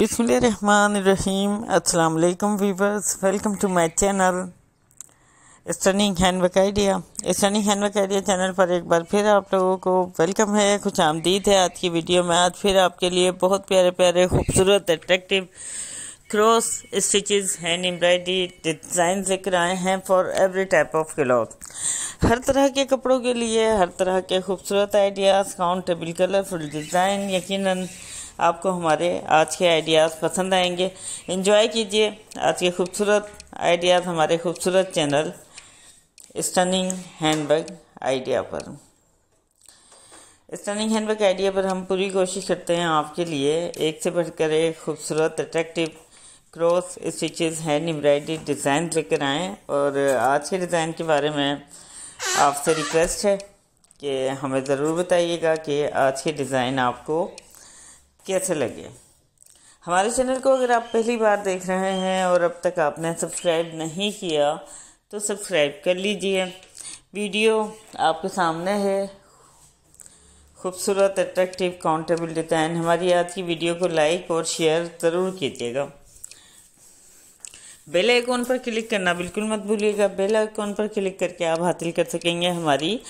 बिसमीम अल्लाम viewers welcome to my channel stunning handwork idea stunning handwork idea channel पर एक बार फिर आप लोगों को वेलकम है खुश आमदीद है आज की वीडियो में आज फिर आपके लिए बहुत प्यारे प्यारे खूबसूरत attractive cross stitches hand embroidery design लेकर आए हैं for every type of cloth हर तरह के कपड़ों के लिए हर तरह के खूबसूरत आइडियाज़ काउंटेबल कलरफुल डिज़ाइन यकीनन आपको हमारे आज के आइडियाज़ पसंद आएंगे इन्जॉय कीजिए आज के खूबसूरत आइडियाज़ हमारे खूबसूरत चैनल स्टनिंग हैंडबैग आइडिया पर स्टनिंग हैंडबैग आइडिया पर हम पूरी कोशिश करते हैं आपके लिए एक से बढ़कर एक खूबसूरत attractive cross stitches hand embroidery design लेकर आएँ और आज के डिज़ाइन के बारे में आपसे रिक्वेस्ट है कि हमें ज़रूर बताइएगा कि आज के डिज़ाइन आपको कैसे अच्छा लगे हमारे चैनल को अगर आप पहली बार देख रहे हैं और अब तक आपने सब्सक्राइब नहीं किया तो सब्सक्राइब कर लीजिए वीडियो आपके सामने है खूबसूरत अट्रैक्टिव काउंटेबल डिज़ाइन हमारी आज की वीडियो को लाइक और शेयर ज़रूर कीजिएगा बेल आइकॉन पर क्लिक करना बिल्कुल मत भूलिएगा बेल आइकॉन पर क्लिक करके आप हासिल कर सकेंगे हमारी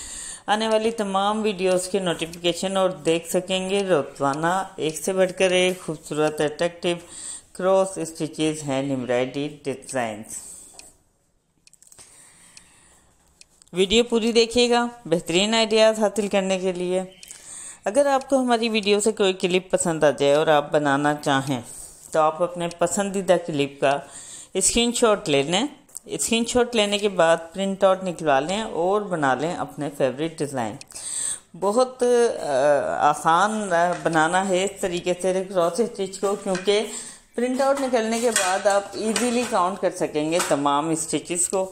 आने वाली तमाम वीडियोस के नोटिफिकेशन और देख सकेंगे रोतवाना एक से बढ़कर एक खूबसूरत attractive cross stitches hand embroidery designs video पूरी देखिएगा बेहतरीन आइडियाज़ हासिल करने के लिए अगर आपको हमारी वीडियो से कोई क्लिप पसंद आ जाए और आप बनाना चाहें तो आप अपने पसंदीदा क्लिप का स्क्रीनशॉट ले लें स्क्रीनशॉट लेने के बाद प्रिंट आउट निकलवा लें और बना लें अपने फेवरेट डिज़ाइन बहुत आसान बनाना है इस तरीके से क्रॉस स्टिच को क्योंकि प्रिंट आउट निकलने के बाद आप इजीली काउंट कर सकेंगे तमाम स्टिचेस को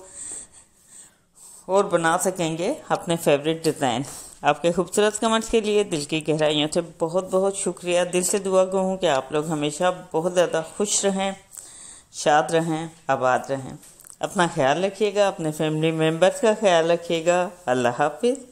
और बना सकेंगे अपने फेवरेट डिज़ाइन आपके खूबसूरत कमेंट्स के लिए दिल की गहराइयों से बहुत बहुत शुक्रिया दिल से दुआ गो हूँ कि आप लोग हमेशा बहुत ज़्यादा खुश रहें शाद रहें आबाद रहें अपना ख्याल रखिएगा अपने फैमिली मेम्बर्स का ख्याल रखिएगा अल्लाह हाफिज़